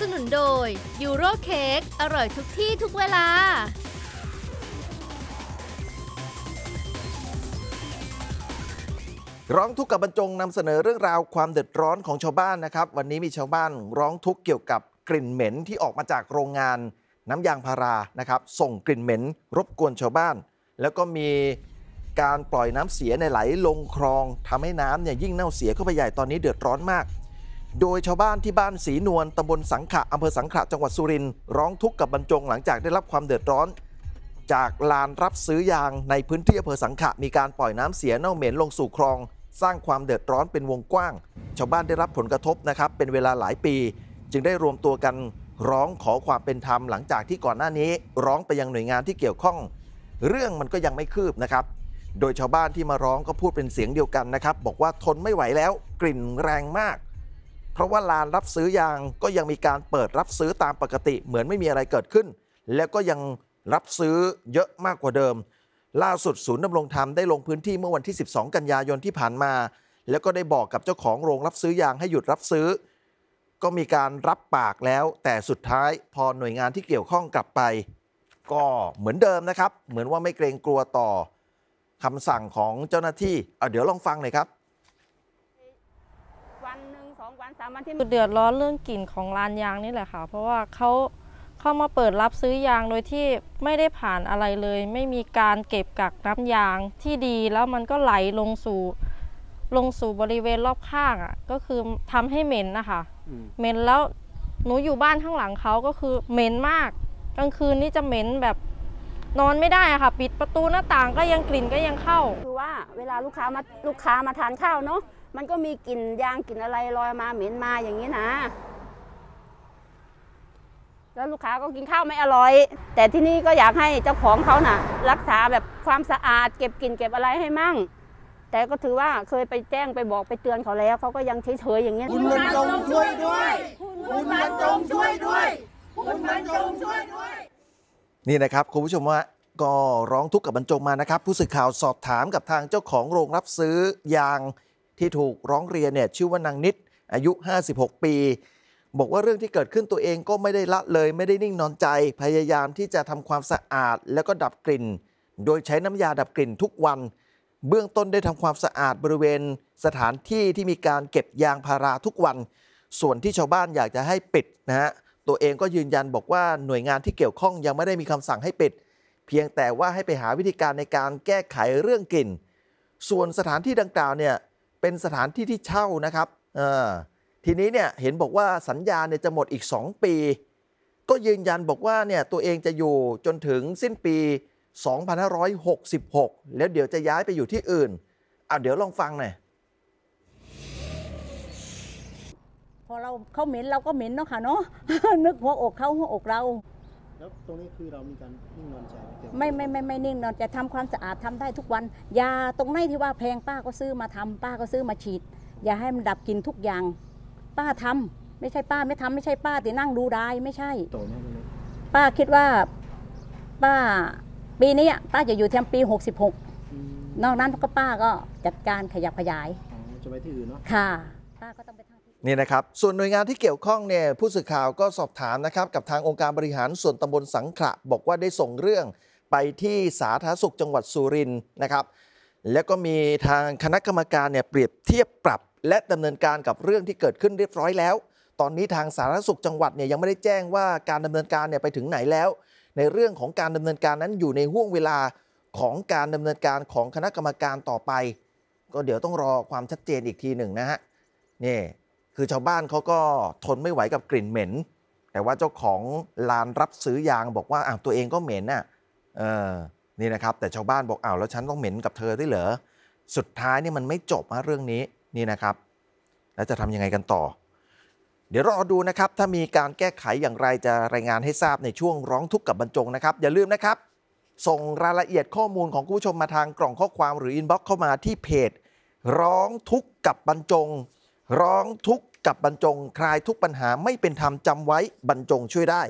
สนุนโดยยูโรเค้กอร่อยทุกที่ทุกเวลา ร้องทุกข์กับบรรจงนำเสนอเรื่องราวความเดือดร้อนของชาวบ้านนะครับ วันนี้มีชาวบ้านร้องทุกข์เกี่ยวกับกลิ่นเหม็นที่ออกมาจากโรงงานน้ำยางพารานะครับ ส่งกลิ่นเหม็นรบกวนชาวบ้าน แล้วก็มีการปล่อยน้ำเสียในไหลลงคลองทำให้น้ำเนี่ยยิ่งเน่าเสียเข้าไปใหญ่ตอนนี้เดือดร้อนมากโดยชาวบ้านที่บ้านศรีนวลตำบลสังขะอำเภอสังขะ จังหวัดสุรินทร์ ร้องทุกข์กับบรรจงหลังจากได้รับความเดือดร้อน จาก ลานรับซื้อยางในพื้นที่อำเภอสังขะ มีการปล่อยน้ำเสียเน่าเหม็นลงสู่คลอง สร้างความเดือดร้อนเป็นวงกว้าง ชาวบ้านได้รับผลกระทบนะครับเป็นเวลาหลายปี จึงได้รวมตัวกันร้องขอความเป็นธรรมหลังจากที่ก่อนหน้านี้ร้องไปยังหน่วยงานที่เกี่ยวข้อง เรื่องมันก็ยังไม่คืบนะครับ โดยชาวบ้านที่มาร้องก็พูดเป็นเสียงเดียวกันนะครับบอกว่าทนไม่ไหวแล้วกลิ่นแรงมากราะว่าลานรับซื้อยางก็ยังมีการเปิดรับซื้อตามปกติ เหมือนไม่มีอะไรเกิดขึ้น แล้วก็ยังรับซื้อเยอะมากกว่าเดิม ล่าสุดศูนย์ดำรงธรรมได้ลงพื้นที่เมื่อวันที่ 12 กันยายนที่ผ่านมา แล้วก็ได้บอกกับเจ้าของโรงรับซื้อยางให้หยุดรับซื้อ ก็มีการรับปากแล้ว แต่สุดท้ายพอหน่วยงานที่เกี่ยวข้องกลับไป ก็เหมือนเดิมนะครับ เหมือนว่าไม่เกรงกลัวต่อคำสั่งของเจ้าหน้าที่เเดี๋ยวลองฟังหน่อยครับันหนึ่งสองวันสามวันที่เดือดร้อนเรื่องกลิ่นของร้านยางนี่แหละค่ะ เพราะว่าเขาเข้ามาเปิดรับซื้อยางโดยที่ไม่ได้ผ่านอะไรเลย ไม่มีการเก็บกักน้ำยางที่ดีแล้วมันก็ไหลลงสู่ลงสู่บริเวณรอบข้างอ่ะก็คือทำให้เหม็นนะคะเหม็นแล้วหนูอยู่บ้านข้างหลังเขาก็คือเหม็นมากกลางคืนนี่จะเหม็นแบบนอนไม่ได้ค่ะ ปิดประตูหน้าต่างก็ยังกลิ่นก็ยังเข้าคือว่า เวลาลูกค้ามาลูกค้ามาทานข้าวเนาะมันก็มีกลิ่นยางกลิ่นอะไรลอยมาเหม็นมาอย่างนี้นะ แล้วลูกค้าก็กินข้าวไม่อร่อย แต่ที่นี่ก็อยากให้เจ้าของเขานะ่ะ รักษาแบบความสะอาดเก็บกลิ่นเก็บอะไรให้มั่ง แต่ก็ถือว่าเคยไปแจ้งไปบอกไปเตือนเขาแล้ว เขาก็ยังเฉยๆอย่างนี้คุณมันจงช่วยด้วยคุณมันจงช่วยด้วยคุณมันจงช่วยด้วยนี่นะครับคุณผู้ชมว่าก็ร้องทุกข์กับบรรจงมานะครับ ผู้สื่อข่าวสอบถามกับทางเจ้าของโรงรับซื้อยางที่ถูกร้องเรียนเนี่ยชื่อว่านางนิด อายุ 56 ปี บอกว่าเรื่องที่เกิดขึ้นตัวเองก็ไม่ได้ละเลย ไม่ได้นิ่งนอนใจพยายามที่จะทำความสะอาดแล้วก็ดับกลิ่น โดยใช้น้ำยาดับกลิ่นทุกวัน เบื้องต้นได้ทำความสะอาดบริเวณ สถานที่ที่มีการเก็บยางพาราทุกวัน ส่วนที่ชาวบ้านอยากจะให้ปิดนะฮะตัวเองก็ยืนยันบอกว่าหน่วยงานที่เกี่ยวข้องยังไม่ได้มีคำสั่งให้ปิด เพียงแต่ว่าให้ไปหาวิธีการในการแก้ไขเรื่องกลิ่นส่วนสถานที่ดังกล่าวเนี่ยเป็นสถานที่ที่เช่านะครับ ทีนี้เนี่ยเห็นบอกว่าสัญญาเนี่ยจะหมดอีก 2 ปี ก็ยืนยันบอกว่าเนี่ยตัวเองจะอยู่จนถึงสิ้นปี 2566 แล้วเดี๋ยวจะย้ายไปอยู่ที่อื่นเอาเดี๋ยวลองฟังหน่อยพอเราเขาเหม็นเราก็เหม็นเนาะค่ะเนาะนึกหัวอกเขาหัวอกเราแล้วตรงนี้คือเรามีการนิ่งนอนใจเต็ไม่ไม่ไม่ไม่นิ่งนอนจะทำความสะอาดทำได้ทุกวันยาตรงไหนที่ว่าแพงป้าก็ซื้อมาทำป้าก็ซื้อมาฉีด อย่าให้มันดับกินทุกอย่าง ป้าทำไม่ใช่ป้าไม่ทำไม่ใช่ป้าแต่นั่งดูได้ไม่ใช่ตไป้าคิดว่าป้าปีนี้ป้าจะอยู่แถมปี 66บหกนอกนั้นก็ป้าก็จัดการขยับขยายจะไปที่อื่นเนาะค่ะป้าก็ต้องไปทางนี่นะครับ ส่วนหน่วยงานที่เกี่ยวข้องเนี่ย ผู้สื่อข่าวก็สอบถามนะครับ กับทางองค์การบริหารส่วนตำบลสังขละบอกว่าได้ส่งเรื่องไปที่สาธารณสุขจังหวัดสุรินทร์นะครับ แล้วก็มีทางคณะกรรมการเนี่ยเปรียบเทียบปรับ และดำเนินการกับเรื่องที่เกิดขึ้นเรียบร้อยแล้ว ตอนนี้ทางสาธารณสุขจังหวัดเนี่ยยังไม่ได้แจ้งว่าการดำเนินการเนี่ยไปถึงไหนแล้ว ในเรื่องของการดำเนินการนั้นอยู่ในห่วงเวลาของการดำเนินการของคณะกรรมการต่อไป ก็เดี๋ยวต้องรอความชัดเจนอีกทีหนึ่งนะฮะ นี่คือชาวบ้านเขาก็ทนไม่ไหวกับกลิ่นเหม็น แต่ว่าเจ้าของลานรับซื้อยางบอกว่าอ้าวตัวเองก็เหม็นน่ะ เออ นี่นะครับ แต่ชาวบ้านบอกอ้าวแล้วฉันต้องเหม็นกับเธอได้เหรอ สุดท้ายนี่มันไม่จบนะเรื่องนี้ นี่นะครับ แล้วจะทำยังไงกันต่อ เดี๋ยวรอดูนะครับ ถ้ามีการแก้ไขอย่างไรจะรายงานให้ทราบในช่วง ร้องทุกข์กับบรรจงนะครับ อย่าลืมนะครับ ส่งรายละเอียดข้อมูลของผู้ชมมาทางกล่องข้อความหรืออินบ็อกซ์เข้ามาที่เพจ ร้องทุกข์กับบรรจง ร้องทุกข์กับบรรจงคลายทุกปัญหาไม่เป็นธรรมจำไว้บรรจงช่วยได้